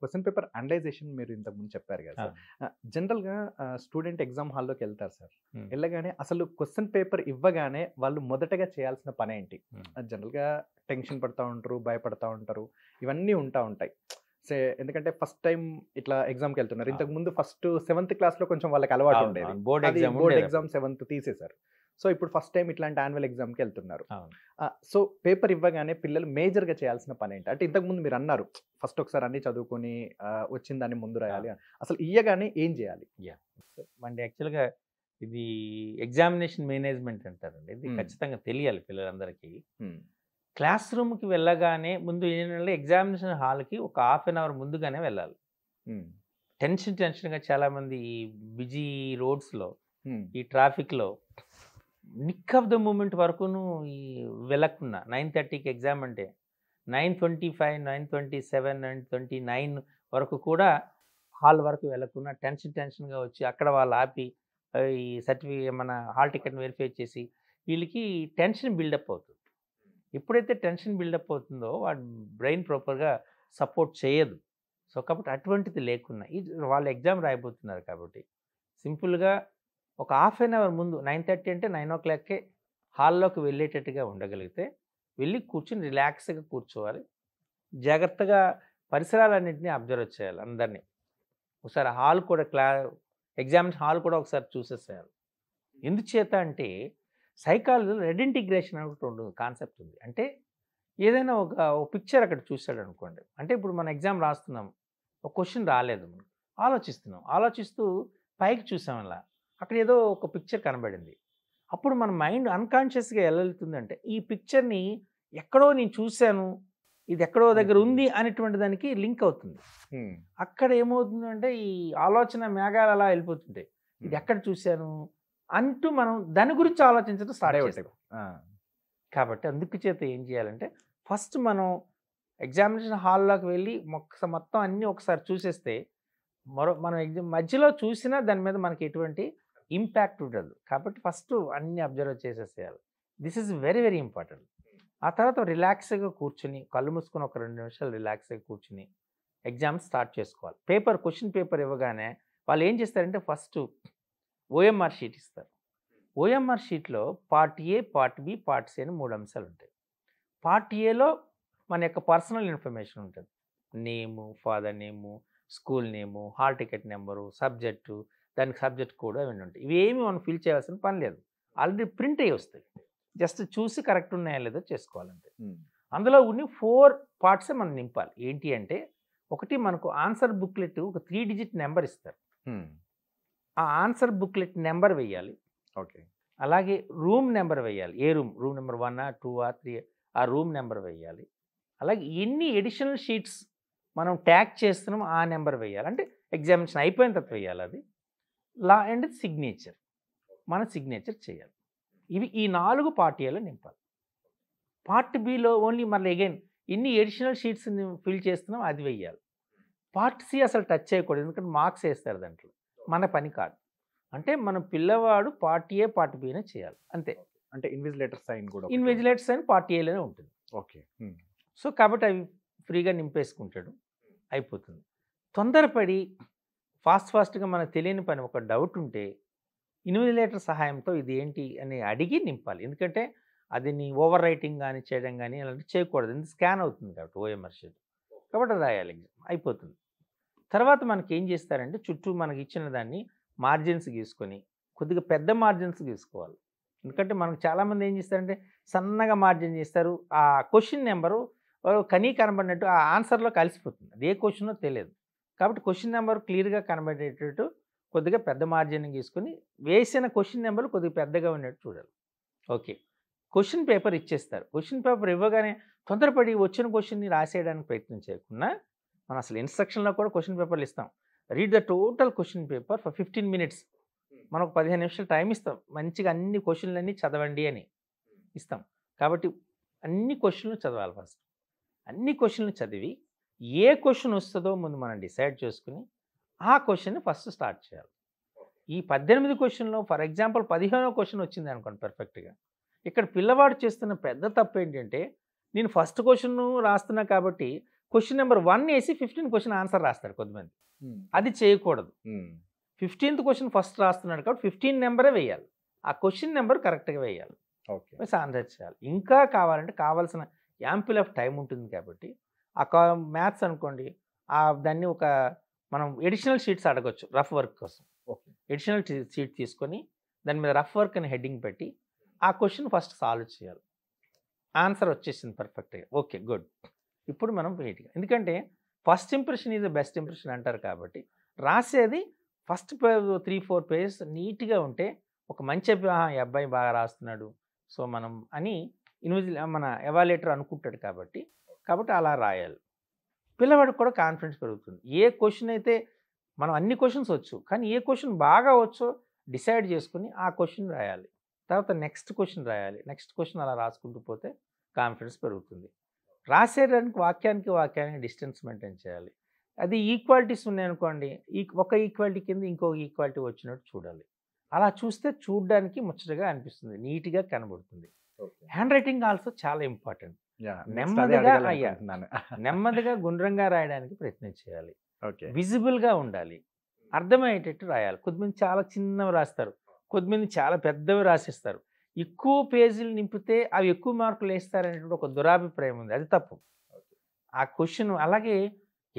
question paper analysation మీరు ఇంతకుముందు చెప్పారు కదా సార్ జనరల్గా స్టూడెంట్ ఎగ్జామ్ హాల్లోకి వెళ్తారు సార్ వెళ్ళగానే అసలు క్వశ్చన్ పేపర్ ఇవ్వగానే వాళ్ళు మొదటగా చేయాల్సిన పని ఏంటి జనరల్గా టెన్షన్ పడుతూ ఉంటారు భయపడతా ఉంటారు ఇవన్నీ ఉంటా ఉంటాయి సే ఎందుకంటే ఫస్ట్ టైం ఇట్లా ఎగ్జామ్కి వెళ్తున్నారు ఇంతకు ముందు ఫస్ట్ సెవెంత్ క్లాస్లో కొంచెం వాళ్ళకి అలవాటు ఉండేది board exam board exam seventh తీసేశారు సో ఇప్పుడు ఫస్ట్ టైం ఇట్లాంటి యాన్యువల్ ఎగ్జామ్కి వెళ్తున్నారు సో పేపర్ ఇవ్వగానే పిల్లలు మేజర్గా చేయాల్సిన పని ఏంటి అంటే ఇంతకుముందు మీరు అన్నారు ఫస్ట్ ఒకసారి అన్ని చదువుకొని వచ్చిన దాన్ని ముందు రాయాలి అసలు ఇయ్యగానే ఏం చేయాలి అంటే యాక్చువల్గా ఇది ఎగ్జామినేషన్ మేనేజ్మెంట్ అంటారండి ఇది ఖచ్చితంగా తెలియాలి పిల్లలందరికీ క్లాస్ రూమ్కి వెళ్ళగానే ముందు ఏంటంటే ఎగ్జామినేషన్ హాల్కి ఒక హాఫ్ అన్ అవర్ ముందుగానే వెళ్ళాలి టెన్షన్ టెన్షన్గా చాలామంది ఈ బిజీ రోడ్స్లో ఈ ట్రాఫిక్లో నిక్ ఆఫ్ ద మూమెంట్ వరకును ఈ వెళ్ళకుండా నైన్ థర్టీకి ఎగ్జామ్ అంటే nine twenty five nine twenty seven nine twenty nine వరకు కూడా హాల్ వరకు వెళ్ళకున్నా టెన్షన్ టెన్షన్గా వచ్చి అక్కడ వాళ్ళు ఆపి ఈ సర్టిఫికేట్ మన హాల్ టికెట్ని వెరిఫై చేసి వీళ్ళకి టెన్షన్ బిల్డప్ అవుతుంది ఎప్పుడైతే టెన్షన్ బిల్డప్ అవుతుందో వాడు బ్రెయిన్ ప్రాపర్గా సపోర్ట్ చేయదు సో కాబట్టి అటువంటిది లేకున్నా ఇది వాళ్ళు ఎగ్జామ్ రాయబోతున్నారు కాబట్టి సింపుల్గా ఒక హాఫ్ అన్ అవర్ ముందు నైన్ థర్టీ అంటే నైన్ ఓ క్లాక్కే హాల్లోకి వెళ్ళేటట్టుగా ఉండగలిగితే వెళ్ళి కూర్చుని రిలాక్స్గా కూర్చోవాలి జాగ్రత్తగా పరిసరాలన్నింటినీ అబ్జర్వ్ చేయాలి అందరినీ ఒకసారి హాల్ కూడా క్లా ఎగ్జామ్స్ హాల్ కూడా ఒకసారి చూసేసేయాలి ఎందుచేత అంటే సైకాలజీలో రెడ్ ఇంటిగ్రేషన్ అని ఒకటి ఉంటుంది కాన్సెప్ట్ ఉంది అంటే ఏదైనా ఒక పిక్చర్ అక్కడ చూశాడు అనుకోండి అంటే ఇప్పుడు మనం ఎగ్జామ్ రాస్తున్నాం ఒక క్వశ్చన్ రాలేదు మనం ఆలోచిస్తున్నాం ఆలోచిస్తూ పైకి చూసాం అలా అక్కడ ఏదో ఒక పిక్చర్ కనబడింది అప్పుడు మన మైండ్ అన్కాన్షియస్గా వెళ్ళతుందంటే ఈ పిక్చర్ని ఎక్కడో నేను చూశాను ఇది ఎక్కడో దగ్గర ఉంది అనేటువంటి దానికి లింక్ అవుతుంది అక్కడ ఏమవుతుందంటే ఈ ఆలోచన మేఘాలు అలా వెళ్ళిపోతుంటాయి ఇది ఎక్కడ చూశాను అంటూ మనం దాని గురించి ఆలోచించడం స్టార్ట్ అయిపోతాం కాబట్టి అందుకు చేత ఏం చేయాలంటే ఫస్ట్ మనం ఎగ్జామినేషన్ హాల్లోకి వెళ్ళి మొత్తం అన్నీ ఒకసారి చూసేస్తే మరో మనం మధ్యలో చూసినా దాని మీద మనకి ఎటువంటి ఇంపాక్ట్ ఉండదు కాబట్టి ఫస్ట్ అన్ని అబ్జర్వ్ చేసేసేయాలి this is very very important ఆ తర్వాత రిలాక్స్గా కూర్చుని కళ్ళు మూసుకుని ఒక రెండు నిమిషాలు రిలాక్స్గా కూర్చుని ఎగ్జామ్ స్టార్ట్ చేసుకోవాలి పేపర్ క్వశ్చన్ పేపర్ ఇవ్వగానే వాళ్ళు ఏం చేస్తారంటే ఫస్ట్ ఓఎంఆర్ షీట్ ఇస్తారు ఓఎంఆర్ షీట్లో part A part B part C అని మూడు అంశాలు ఉంటాయి పార్ట్ ఏలో మన యొక్క పర్సనల్ ఇన్ఫర్మేషన్ ఉంటుంది name father name school name hall ticket number subject దానికి సబ్జెక్ట్ కూడా అవన్నీ ఉంటాయి ఇవేమి మనం ఫిల్ చేయాల్సిన పని లేదు ఆల్రెడీ ప్రింట్ అయ్యి వస్తాయి జస్ట్ చూసి కరెక్ట్ ఉన్నాయా లేదో చేసుకోవాలంటే అందులో ఉన్ని ఫోర్ పార్ట్సే మనం నింపాలి ఏంటి అంటే ఒకటి మనకు ఆన్సర్ బుక్లెట్ ఒక త్రీ డిజిట్ నెంబర్ ఇస్తారు ఆ ఆన్సర్ బుక్లెట్ నెంబర్ వేయాలి ఓకే అలాగే రూమ్ నెంబర్ వేయాలి ఏ రూమ్ రూమ్ నెంబర్ వన్ ఆ టూ ఆ త్రీ ఆ రూమ్ నెంబర్ వేయాలి అలాగే ఎన్ని ఎడిషనల్ షీట్స్ మనం ట్యాక్ చేస్తున్నాం ఆ నెంబర్ వేయాలి అంటే ఎగ్జామినేషన్ అయిపోయిన తర్వాత వేయాలి అది లా అండ్ సిగ్నేచర్ మన సిగ్నేచర్ చేయాలి ఇవి ఈ నాలుగు పార్టీలో నింపాలి పార్ట్ బిలో ఓన్లీ మళ్ళీ అగైన్ ఇన్ని ఎడిషనల్ షీట్స్ ఫిల్ చేస్తున్నాం అది వెయ్యాలి పార్ట్ సి అసలు టచ్ చేయకూడదు ఎందుకంటే మార్క్స్ వేస్తారు దాంట్లో మన పని కాదు అంటే మనం పిల్లవాడు పార్టీ ఏ పార్ట్ బినే చేయాలి అంతే అంటే ఇన్విజిలేటర్ సైన్ కూడా ఇన్విజిలేటర్ సైన్ పార్టీ ఏలోనే ఉంటుంది ఓకే సో కాబట్టి అవి ఫ్రీగా నింపేసుకుంటాడు అయిపోతుంది తొందరపడి ఫాస్ట్ ఫాస్ట్గా మనకు తెలియని పని ఒక డౌట్ ఉంటే ఇన్విలేటర్ సహాయంతో ఇది ఏంటి అని అడిగి నింపాలి ఎందుకంటే అది నీ ఓవర్ రైటింగ్ కానీ చేయడం కానీ అలాంటివి చేయకూడదు ఎందుకు స్కాన్ అవుతుంది కాబట్టి ఓఎంఆర్ షీట్ కాబట్టి రాయాలి అయిపోతుంది తర్వాత మనకి ఏం చేస్తారంటే చుట్టూ మనకి ఇచ్చిన దాన్ని మార్జిన్స్ గీసుకొని కొద్దిగా పెద్ద మార్జిన్స్ గీసుకోవాలి ఎందుకంటే మనకు చాలామంది ఏం చేస్తారంటే సన్నగా మార్జిన్ చేస్తారు ఆ క్వశ్చన్ నెంబరు కనీ కనబడినట్టు ఆ ఆన్సర్లో కలిసిపోతుంది అది ఏ క్వశ్చనో తెలియదు కాబట్టి క్వశ్చన్ నెంబర్ క్లియర్గా కనబడేటట్టు కొద్దిగా పెద్ద మార్జిన్ తీసుకుని వేసిన క్వశ్చన్ నెంబర్ కొద్దిగా పెద్దగా ఉన్నట్టు చూడాలి ఓకే క్వశ్చన్ పేపర్ ఇచ్చేస్తారు క్వశ్చన్ పేపర్ ఇవ్వగానే తొందరపడి వచ్చిన క్వశ్చన్ని రాసేయడానికి ప్రయత్నం చేయకుండా మనం అసలు ఇన్స్ట్రక్షన్లో కూడా క్వశ్చన్ పేపర్లు ఇస్తాం read the total question paper for fifteen minutes మనకు పదిహేను నిమిషాలు టైం ఇస్తాం మంచిగా అన్ని క్వశ్చన్లన్నీ చదవండి అని ఇస్తాం కాబట్టి అన్ని క్వశ్చన్లు చదవాలి ఫస్ట్ అన్ని క్వశ్చన్లు చదివి ఏ క్వశ్చన్ వస్తుందో ముందు మనం డిసైడ్ చేసుకుని ఆ క్వశ్చన్ని ఫస్ట్ స్టార్ట్ చేయాలి ఈ పద్దెనిమిది క్వశ్చన్లో ఫర్ ఎగ్జాంపుల్ పదిహేనో క్వశ్చన్ వచ్చింది అనుకోండి పర్ఫెక్ట్గా ఇక్కడ పిల్లవాడు చేస్తున్న పెద్ద తప్పు ఏంటంటే నేను ఫస్ట్ క్వశ్చన్ రాస్తున్నా కాబట్టి క్వశ్చన్ నెంబర్ వన్ వేసి ఫిఫ్టీన్ క్వశ్చన్ ఆన్సర్ రాస్తాడు కొద్దిమంది అది చేయకూడదు ఫిఫ్టీన్త్ క్వశ్చన్ ఫస్ట్ రాస్తున్నాడు కాబట్టి ఫిఫ్టీన్ నెంబరే వేయాలి ఆ క్వశ్చన్ నెంబర్ కరెక్ట్గా వేయాలి ఓకే ఆన్సర్ చేయాలి ఇంకా కావాలంటే కావాల్సిన యాంపిల్ ఆఫ్ టైం ఉంటుంది కాబట్టి ఆ కా మ్యాథ్స్ అనుకోండి ఆ దాన్ని ఒక మనం ఎడిషనల్ షీట్స్ అడగచ్చు రఫ్ వర్క్ కోసం ఓకే ఎడిషనల్ షీట్ తీసుకొని దాని మీద రఫ్ వర్క్ అని హెడ్డింగ్ పెట్టి ఆ క్వశ్చన్ ఫస్ట్ సాల్వ్ చేయాలి ఆన్సర్ వచ్చేసింది పర్ఫెక్ట్గా ఓకే గుడ్ ఇప్పుడు మనం వెయిట్గా ఎందుకంటే first impression is best impression అంటారు కాబట్టి రాసేది ఫస్ట్ త్రీ ఫోర్ పేజెస్ నీట్గా ఉంటే ఒక మంచి ఈ అబ్బాయి బాగా రాస్తున్నాడు సో మనం అని ఇన్విజిల్ మన ఎవాలేటర్ అనుకుంటాడు కాబట్టి కాబట్టి అలా రాయాలి పిల్లవాడికి కూడా కాన్ఫిడెన్స్ పెరుగుతుంది ఏ క్వశ్చన్ అయితే మనం అన్ని క్వశ్చన్స్ వచ్చు కానీ ఏ క్వశ్చన్ బాగా వచ్చో డిసైడ్ చేసుకుని ఆ క్వశ్చన్ రాయాలి తర్వాత నెక్స్ట్ క్వశ్చన్ రాయాలి నెక్స్ట్ క్వశ్చన్ అలా రాసుకుంటూ పోతే కాన్ఫిడెన్స్ పెరుగుతుంది రాసేయడానికి వాక్యానికి వాక్యానికి డిస్టెన్స్ మెయింటైన్ చేయాలి అది ఈక్వాలిటీస్ ఉన్నాయనుకోండి ఈ ఒక ఈక్వాలిటీ కింద ఇంకో ఈక్వాలిటీ వచ్చినట్టు చూడాలి అలా చూస్తే చూడడానికి ముచ్చటగా అనిపిస్తుంది నీట్గా కనబడుతుంది హ్యాండ్ రైటింగ్ ఆల్సో చాలా ఇంపార్టెంట్ నెమ్మదిగా అయ్యా నెమ్మదిగా గుండ్రంగా రాయడానికి ప్రయత్నం చేయాలి విజిబుల్గా ఉండాలి అర్థమయ్యేటట్టు రాయాలి కొద్దిమంది చాలా చిన్నవి రాస్తారు కొద్దిమంది చాలా పెద్దవి రాసిస్తారు ఎక్కువ పేజీలు నింపితే అవి ఎక్కువ మార్కులు వేస్తారనేటువంటి ఒక దురాభిప్రాయం ఉంది అది తప్పు ఆ క్వశ్చన్ అలాగే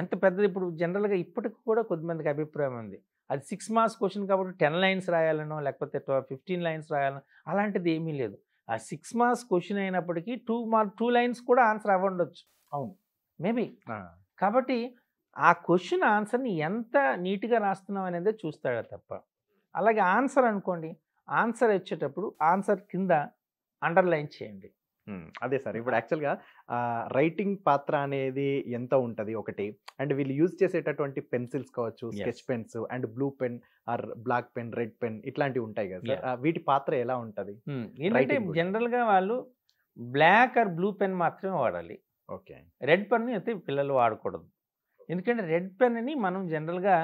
ఎంత పెద్దది ఇప్పుడు జనరల్గా ఇప్పటికి కూడా కొద్దిమందికి అభిప్రాయం ఉంది అది సిక్స్ మార్క్స్ క్వశ్చన్ కాబట్టి టెన్ లైన్స్ రాయాలనో లేకపోతే ఫిఫ్టీన్ లైన్స్ రాయాలనో అలాంటిది ఏమీ లేదు ఆ సిక్స్ మార్క్స్ క్వశ్చన్ అయినప్పటికీ టూ మార్క్ టూ లైన్స్ కూడా ఆన్సర్ అవ్వండొచ్చు అవును మేబీ కాబట్టి ఆ క్వశ్చన్ ఆన్సర్ని ఎంత నీట్గా రాస్తున్నాం అనేది చూస్తాడా తప్ప అలాగే ఆన్సర్ అనుకోండి ఆన్సర్ ఇచ్చేటప్పుడు ఆన్సర్ కింద అండర్లైన్ చేయండి అదే సార్ ఇప్పుడు యాక్చువల్గా రైటింగ్ పాత్ర అనేది ఎంత ఉంటుంది ఒకటి అండ్ వీళ్ళు యూజ్ చేసేటటువంటి పెన్సిల్స్ కావచ్చు sketch pens and blue pen or black pen red pen ఇట్లాంటివి ఉంటాయి కదా సార్ వీటి పాత్ర ఎలా ఉంటుంది ఏంటంటే జనరల్గా వాళ్ళు బ్లాక్ ఆర్ బ్లూ పెన్ మాత్రమే వాడాలి ఓకే రెడ్ పెన్ అయితే పిల్లలు వాడకూడదు ఎందుకంటే రెడ్ పెన్ని మనం జనరల్గా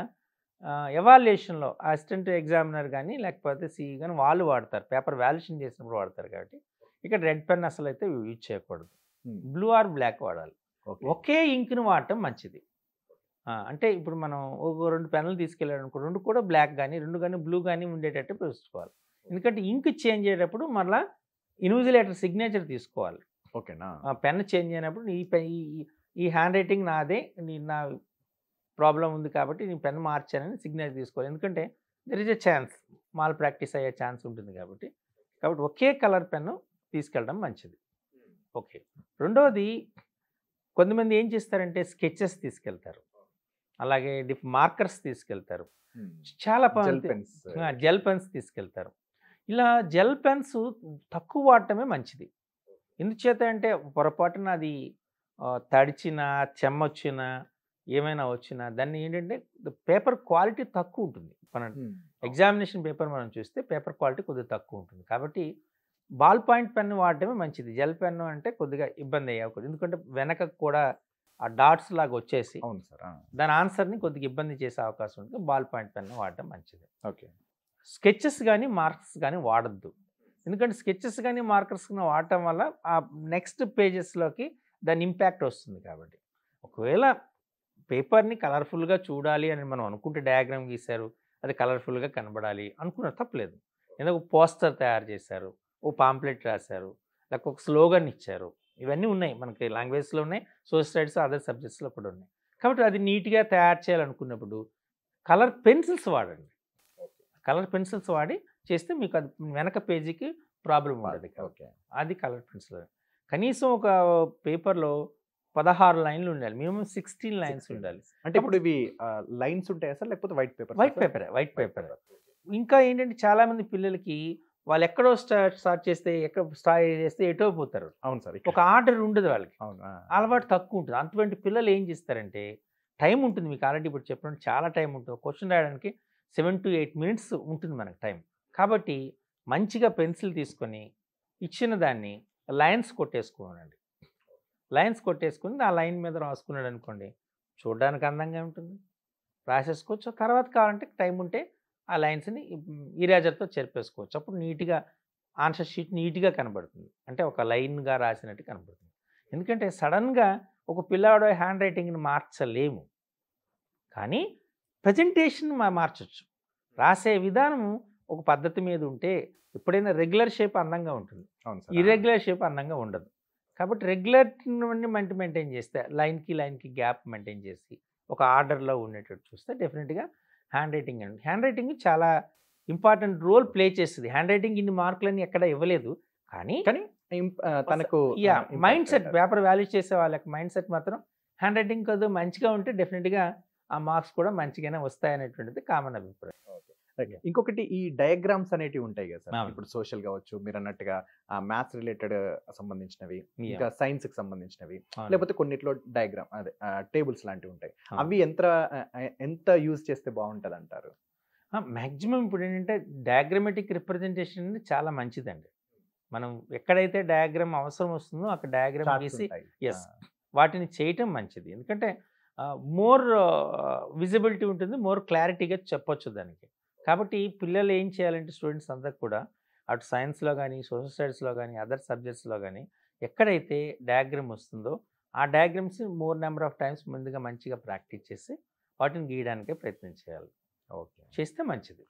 ఎవాల్యుయేషన్లో అసిస్టెంట్ ఎగ్జామినర్ కానీ లేకపోతే సిఈ కానీ వాళ్ళు వాడతారు పేపర్ వాల్యుయేషన్ చేసినప్పుడు వాడతారు కాబట్టి ఇక్కడ రెడ్ పెన్ అసలు అయితే యూజ్ చేయకూడదు బ్లూ ఆర్ బ్లాక్ వాడాలి ఒకే ఇంక్ను వాడటం మంచిది అంటే ఇప్పుడు మనం ఒక రెండు పెన్లు తీసుకెళ్ళాడు అనుకో రెండు కూడా బ్లాక్ కానీ రెండు కానీ బ్లూ కానీ ఉండేటట్టు చూసుకోవాలి ఎందుకంటే ఇంక్ చేంజ్ అయ్యేటప్పుడు మళ్ళీ ఇన్విజిలేటర్ సిగ్నేచర్ తీసుకోవాలి ఓకేనా పెన్ చేంజ్ అయినప్పుడు ఈ ఈ హ్యాండ్ రైటింగ్ నాదే నీ నా ప్రాబ్లం ఉంది కాబట్టి నేను పెన్ మార్చానని సిగ్నేచర్ తీసుకోవాలి ఎందుకంటే there is a chance malpractice అయ్యే ఛాన్స్ ఉంటుంది కాబట్టి కాబట్టి ఒకే కలర్ పెన్ను తీసుకెళ్ళడం మంచిది ఓకే రెండవది కొంతమంది ఏం చేస్తారంటే స్కెచెస్ తీసుకెళ్తారు అలాగే డిఫ్ మార్కర్స్ తీసుకెళ్తారు చాలా జెల్ పెన్స్ తీసుకెళ్తారు ఇలా జెల్ పెన్స్ తక్కువ వాడటమే మంచిది ఎందుచేత అంటే పొరపాటున అది తడిచిన చెమ్మొచ్చిన ఏమైనా వచ్చినా దాన్ని ఏంటంటే పేపర్ క్వాలిటీ తక్కువ ఉంటుంది మన ఎగ్జామినేషన్ పేపర్ మనం చూస్తే పేపర్ క్వాలిటీ కొద్దిగా తక్కువ ఉంటుంది కాబట్టి బాల్ పాయింట్ పెన్ వాడటమే మంచిది జెల్ పెన్ను అంటే కొద్దిగా ఇబ్బంది అయ్యకూడదు ఎందుకంటే వెనక కూడా ఆ డాట్స్ లాగా వచ్చేసి అవును సార్ దాని ఆన్సర్ని కొద్దిగా ఇబ్బంది చేసే అవకాశం ఉంటుంది బాల్ పాయింట్ పెన్ను వాడటం మంచిది ఓకే స్కెచెస్ కానీ మార్క్స్ కానీ వాడద్దు ఎందుకంటే స్కెచెస్ కానీ మార్కర్స్ కానీ వాడటం వల్ల ఆ నెక్స్ట్ పేజెస్లోకి దాని ఇంపాక్ట్ వస్తుంది కాబట్టి ఒకవేళ పేపర్ని కలర్ఫుల్గా చూడాలి అని మనం అనుకుంటే డయాగ్రామ్ గీశారు అది కలర్ఫుల్గా కనబడాలి అనుకున్న తప్పలేదు ఏదో ఒక పోస్టర్ తయారు చేశారు ఓ పాంప్లెట్ రాశారు లేక ఒక స్లోగన్ ఇచ్చారు ఇవన్నీ ఉన్నాయి మనకి లాంగ్వేజ్లో ఉన్నాయి సోషల్ స్టడీస్ అదర్ సబ్జెక్ట్స్లో కూడా ఉన్నాయి కాబట్టి అది నీట్గా తయారు చేయాలనుకున్నప్పుడు కలర్ పెన్సిల్స్ వాడండి కలర్ పెన్సిల్స్ వాడి చేస్తే మీకు అది వెనక పేజీకి ప్రాబ్లం వాడదు ఓకే అది కలర్ పెన్సిల్ కనీసం ఒక పేపర్లో పదహారు లైన్లు ఉండాలి మినిమం సిక్స్టీన్ లైన్స్ ఉండాలి అంటే ఇప్పుడు ఇవి లైన్స్ ఉంటాయా సార్ లేకపోతే white paper white paper white paper ఇంకా ఏంటంటే చాలామంది పిల్లలకి వాళ్ళు ఎక్కడో స్టార్ట్ స్టార్ట్ చేస్తే ఎక్కడ స్టార్ట్ చేస్తే ఎటో పోతారు అవును సార్ ఒక ఆర్డర్ ఉండదు వాళ్ళకి అలవాటు తక్కువ ఉంటుంది అటువంటి పిల్లలు ఏం చేస్తారంటే టైం ఉంటుంది మీకు ఆల్రెడీ ఇప్పుడు చెప్పడం చాలా టైం ఉంటుంది క్వశ్చన్ రాయడానికి సెవెన్ టు ఎయిట్ మినిట్స్ ఉంటుంది మనకు టైం కాబట్టి మంచిగా పెన్సిల్ తీసుకొని ఇచ్చిన దాన్ని లైన్స్ కొట్టేసుకోనండి లైన్స్ కొట్టేసుకుని ఆ లైన్ మీద రాసుకున్నాడు అనుకోండి చూడడానికి అందంగా ఉంటుంది రాసేసుకోవచ్చు తర్వాత కావాలంటే టైం ఉంటే ఆ లైన్స్ని ఇరేజర్తో చెరిపేసుకోవచ్చు అప్పుడు నీట్గా ఆన్సర్ షీట్ నీట్గా కనబడుతుంది అంటే ఒక లైన్గా రాసినట్టు కనబడుతుంది ఎందుకంటే సడన్గా ఒక పిల్లాడు హ్యాండ్ రైటింగ్ని మార్చలేము కానీ ప్రజెంటేషన్ మార్చవచ్చు రాసే విధానం ఒక పద్ధతి మీద ఉంటే ఎప్పుడైనా రెగ్యులర్ షేప్ అందంగా ఉంటుంది ఇర్రెగ్యులర్ షేప్ అందంగా ఉండదు కాబట్టి రెగ్యులర్ మంటి మెయింటైన్ చేస్తే లైన్కి లైన్కి గ్యాప్ మెయింటైన్ చేసి ఒక ఆర్డర్లో ఉండేటట్టు చూస్తే డెఫినెట్గా హ్యాండ్ రైటింగ్ అండి హ్యాండ్ రైటింగ్ చాలా ఇంపార్టెంట్ రోల్ ప్లే చేస్తుంది హ్యాండ్ రైటింగ్ ఇన్ని మార్కులని ఎక్కడ ఇవ్వలేదు కానీ కానీ తనకు యా మైండ్ సెట్ పేపర్ వాల్యూ చేసే వాళ్ళకి మైండ్ సెట్ మాత్రం హ్యాండ్ రైటింగ్ కొద్దిగా మంచిగా ఉంటే డెఫినెట్గా ఆ మార్క్స్ కూడా మంచిగానే వస్తాయనేటువంటిది కామన్ అభిప్రాయం ఇంకొకటి ఈ డయాగ్రామ్స్ అనేటివి ఉంటాయి కదా సార్ ఇప్పుడు సోషల్ కావచ్చు మీరు అన్నట్టుగా మ్యాథ్స్ రిలేటెడ్ సంబంధించినవి ఇంకా సైన్స్ కి సంబంధించినవి లేకపోతే కొన్నిట్లో డయాగ్రామ్ అదే టేబుల్స్ లాంటివి ఉంటాయి అవి ఎంత ఎంత యూజ్ చేస్తే బాగుంటది అంటారు మ్యాక్సిమం ఇప్పుడు ఏంటంటే డయాగ్రమేటిక్ రిప్రజెంటేషన్ అనేది చాలా మంచిదండి మనం ఎక్కడైతే డయాగ్రామ్ అవసరం వస్తుందో అక్కడ డయాగ్రామ్ వేసి ఎస్ వాటిని చేయటం మంచిది ఎందుకంటే మోర్ విజిబిలిటీ ఉంటుంది మోర్ క్లారిటీగా చెప్పొచ్చు దానికి కాబట్టి పిల్లలు ఏం చేయాలంటే స్టూడెంట్స్ అందరికి కూడా అటు సైన్స్లో కానీ సోషల్ స్టడీస్లో కానీ అదర్ సబ్జెక్ట్స్లో కానీ ఎక్కడైతే డయాగ్రామ్ వస్తుందో ఆ diagrams more number of times ముందుగా మంచిగా ప్రాక్టీస్ చేసి వాటిని గీయడానికే ప్రయత్నం చేయాలి ఓకే చేస్తే మంచిది